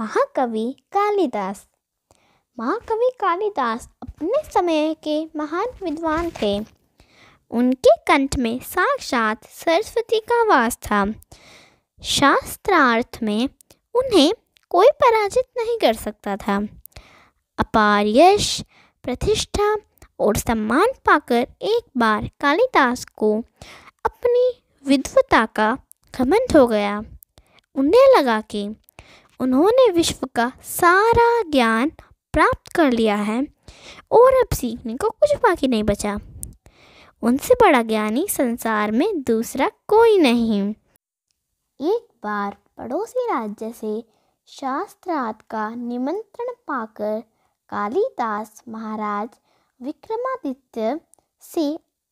महाकवि कालिदास महाकवि कालिदास अपने समय के महान विद्वान थे उनके कंठ में साक्षात सरस्वती का वास था शास्त्रार्थ में उन्हें कोई पराजित नहीं कर सकता था अपार यश प्रतिष्ठा और सम्मान पाकर एक बार कालिदास को अपनी विद्वता का घमंड हो गया उन्हें लगा कि उन्होंने विश्व का सारा ज्ञान प्राप्त कर लिया है और अब सीखने को कुछ बाकी नहीं बचा उनसे बड़ा ज्ञानी संसार में दूसरा कोई नहीं एक बार पड़ोसी राज्य से शास्त्रार्थ का निमंत्रण पाकर कालिदास महाराज विक्रमादित्य से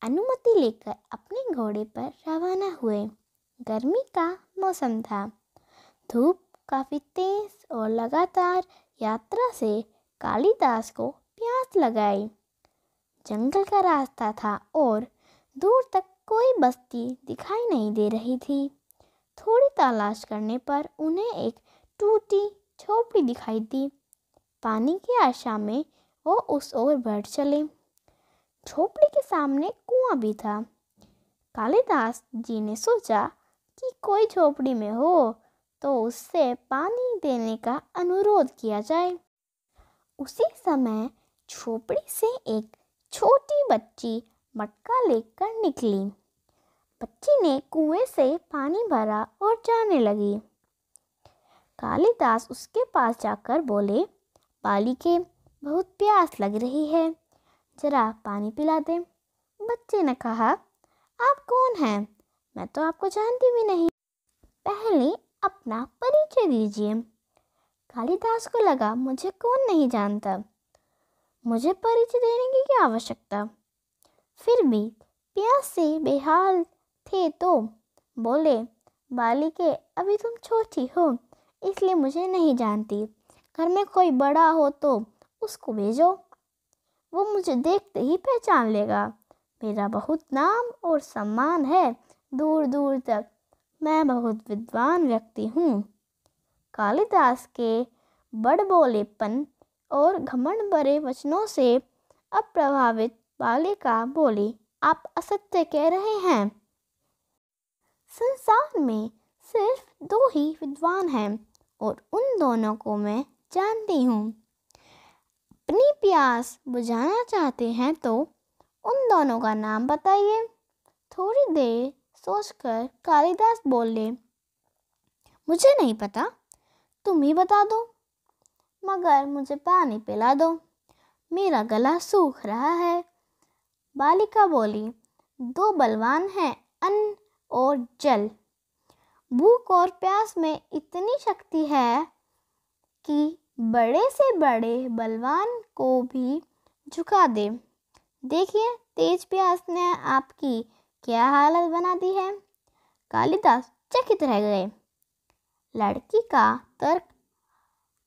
अनुमति लेकर अपने घोड़े पर रवाना हुए गर्मी का मौसम था धूप काफ़ी तेज और लगातार यात्रा से कालीदास को प्यास लगाई जंगल का रास्ता था और दूर तक कोई बस्ती दिखाई नहीं दे रही थी थोड़ी तलाश करने पर उन्हें एक टूटी झोपड़ी दिखाई दी पानी की आशा में वो उस ओर बढ़ चले झोपड़ी के सामने कुआं भी था कालिदास जी ने सोचा कि कोई झोपड़ी में हो तो उससे पानी देने का अनुरोध किया जाए उसी समय झोपड़ी से एक छोटी बच्ची मटका लेकर निकली बच्ची ने कुएं से पानी भरा और जाने लगी कालिदास उसके पास जाकर बोले बालिके बहुत प्यास लग रही है जरा पानी पिला दे बच्चे ने कहा आप कौन हैं मैं तो आपको जानती भी नहीं पहले अपना परिचय दीजिए कालिदास को लगा मुझे कौन नहीं जानता मुझे परिचय देने की क्या आवश्यकता फिर भी प्यास से बेहाल थे तो बोले बालिके अभी तुम छोटी हो इसलिए मुझे नहीं जानती घर में कोई बड़ा हो तो उसको भेजो वो मुझे देखते ही पहचान लेगा मेरा बहुत नाम और सम्मान है दूर दूर तक मैं बहुत विद्वान व्यक्ति हूँ कालिदास के बड़बोलेपन और घमंड भरे वचनों से अप्रभावित बालिका बोली आप असत्य कह रहे हैं संसार में सिर्फ दो ही विद्वान हैं और उन दोनों को मैं जानती हूँ अपनी प्यास बुझाना चाहते हैं तो उन दोनों का नाम बताइए थोड़ी देर सोचकर कालिदास बोले मुझे नहीं पता तुम ही बता दो मगर मुझे पानी पिला दो मेरा गला सूख रहा है बालिका बोली दो बलवान हैं अन्न और जल भूख और प्यास में इतनी शक्ति है कि बड़े से बड़े बलवान को भी झुका दे देखिए तेज प्यास ने आपकी क्या हालत बना दी है कालिदास चकित रह गए लड़की का तर्क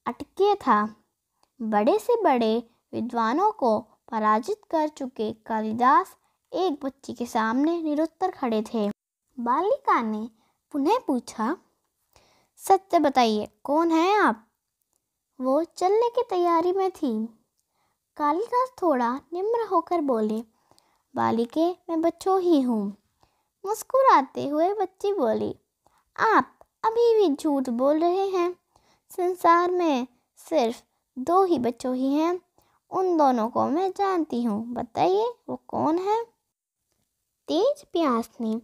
अटके था बड़े से बड़े विद्वानों को पराजित कर चुके कालिदास एक बच्ची के सामने निरुत्तर खड़े थे बालिका ने पुनः पूछा सत्य बताइए कौन है आप वो चलने की तैयारी में थी कालिदास थोड़ा निम्र होकर बोले बालिके मैं बच्चों ही हूँ मुस्कुराते हुए बच्ची बोली आप अभी भी झूठ बोल रहे हैं संसार में सिर्फ दो ही बच्चों ही हैं उन दोनों को मैं जानती हूँ बताइए वो कौन है तेज प्यास ने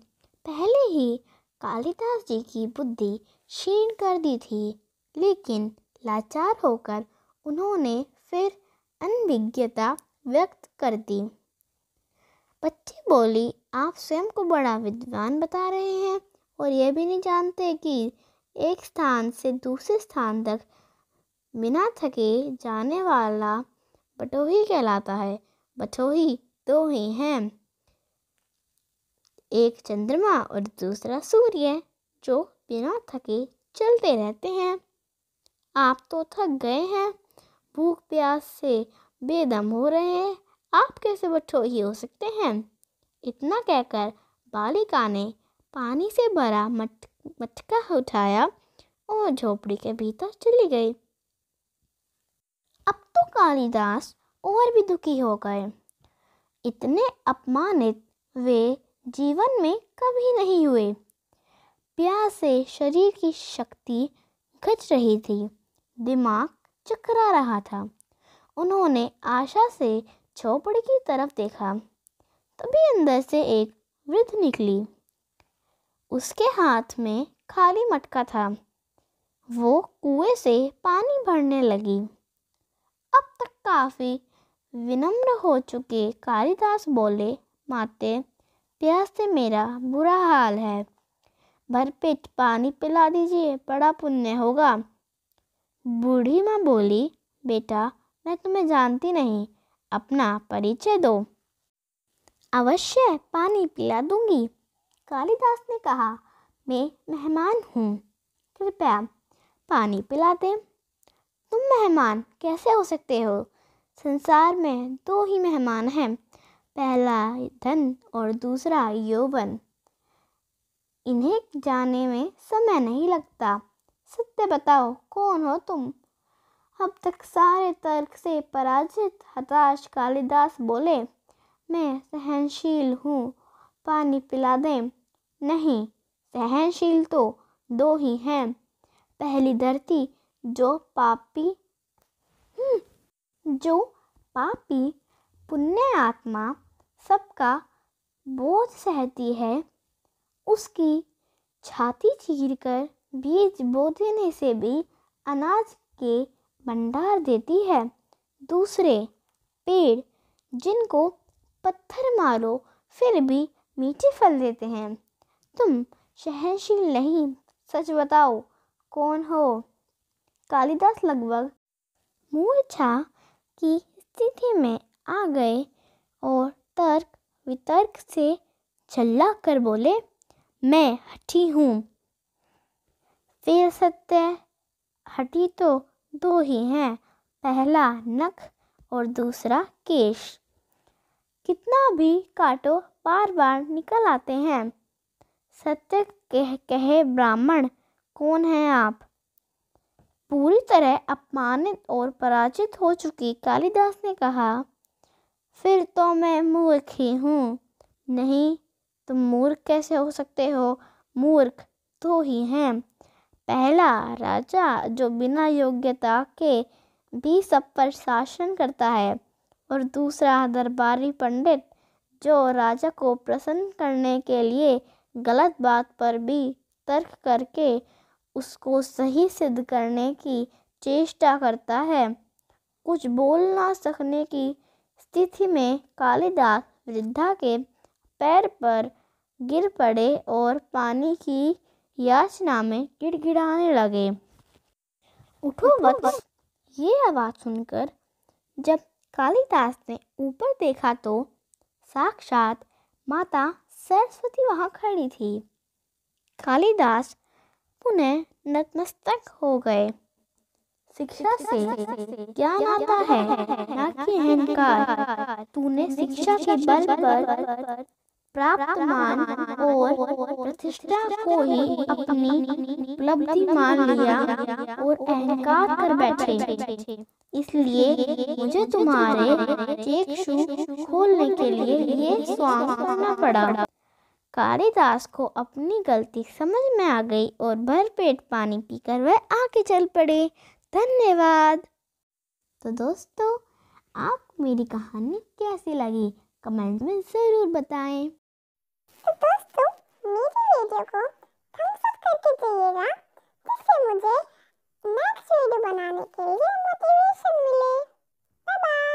पहले ही कालिदास जी की बुद्धि क्षीण कर दी थी लेकिन लाचार होकर उन्होंने फिर अनभिज्ञता व्यक्त कर दी बोली आप स्वयं को बड़ा विद्वान बता रहे हैं और यह भी नहीं जानते कि एक स्थान से दूसरे स्थान तक बिना थके जाने वाला बटोही कहलाता है बटोही दो ही हैं एक चंद्रमा और दूसरा सूर्य जो बिना थके चलते रहते हैं आप तो थक गए हैं भूख प्यास से बेदम हो रहे हैं आप कैसे बटोही हो सकते हैं इतना कहकर बालिका ने पानी से भरा मट मटका उठाया और झोपड़ी के भीतर चली गई अब तो कालिदास और भी दुखी हो गए इतने अपमानित वे जीवन में कभी नहीं हुए प्यास से शरीर की शक्ति घट रही थी दिमाग चकरा रहा था उन्होंने आशा से झोपड़ी की तरफ देखा तभी अंदर से एक वृद्ध निकली उसके हाथ में खाली मटका था वो कुएं से पानी भरने लगी अब तक काफ़ी विनम्र हो चुके कालिदास बोले माते प्यास से मेरा बुरा हाल है भरपेट पानी पिला दीजिए बड़ा पुण्य होगा बूढ़ी माँ बोली बेटा मैं तुम्हें जानती नहीं अपना परिचय दो अवश्य पानी पिला दूंगी कालिदास ने कहा मैं मेहमान हूँ कृपया पानी पिला दें तुम मेहमान कैसे हो सकते हो संसार में दो ही मेहमान हैं पहला धन और दूसरा यौवन इन्हें जाने में समय नहीं लगता सत्य बताओ कौन हो तुम अब तक सारे तर्क से पराजित हताश कालिदास बोले मैं सहनशील हूँ पानी पिला दें नहीं सहनशील तो दो ही हैं पहली धरती जो पापी हम्म, जो पापी पुण्य आत्मा सबका बोझ सहती है उसकी छाती चीर कर बीज बो देने से भी अनाज के भंडार देती है दूसरे पेड़ जिनको पत्थर मारो फिर भी मीठे फल देते हैं तुम सहनशील नहीं सच बताओ कौन हो कालिदास लगभग मूर्छा की स्थिति में आ गए और तर्क वितर्क से चल्ला कर बोले मैं हठी हूँ फिर सत्य हठी तो दो ही हैं पहला नख और दूसरा केश कितना भी काटो बार बार निकल आते हैं सत्य कह कहे ब्राह्मण कौन है आप पूरी तरह अपमानित और पराजित हो चुकी कालिदास ने कहा फिर तो मैं मूर्ख ही हूँ नहीं तुम मूर्ख कैसे हो सकते हो मूर्ख तो ही हैं पहला राजा जो बिना योग्यता के भी सब पर शासन करता है और दूसरा दरबारी पंडित जो राजा को प्रसन्न करने के लिए गलत बात पर भी तर्क करके उसको सही सिद्ध करने की चेष्टा करता है कुछ बोल ना सकने की स्थिति में कालिदास वृद्धा के पैर पर गिर पड़े और पानी की याचना में गिड़गिड़ाने लगे उठो बस ये आवाज़ सुनकर जब कालिदास ने ऊपर देखा तो साक्षात माता सरस्वती वहां खड़ी थी कालिदास पुनः नतमस्तक हो गए शिक्षा से ज्ञान आता है ना कि अहंकार तूने शिक्षा के बल पर प्राप्त मान और प्रतिष्ठा को ही अपनी उपलब्धि मान लिया और अहंकार कर बैठे इसलिए मुझे तुम्हारे चेक शू खोलने के लिए ये स्वांग करना पड़ा कालिदास को अपनी गलती समझ में आ गई और भरपेट पानी पीकर वह आगे चल पड़े धन्यवाद तो दोस्तों आपको मेरी कहानी कैसी लगी कमेंट में ज़रूर बताएं तो दोस्तों मेरी वीडियो को थम्स अप करके दीजिएगा जिससे मुझे मार्क्स वीडियो बनाने के लिए मोटिवेशन मिले बाय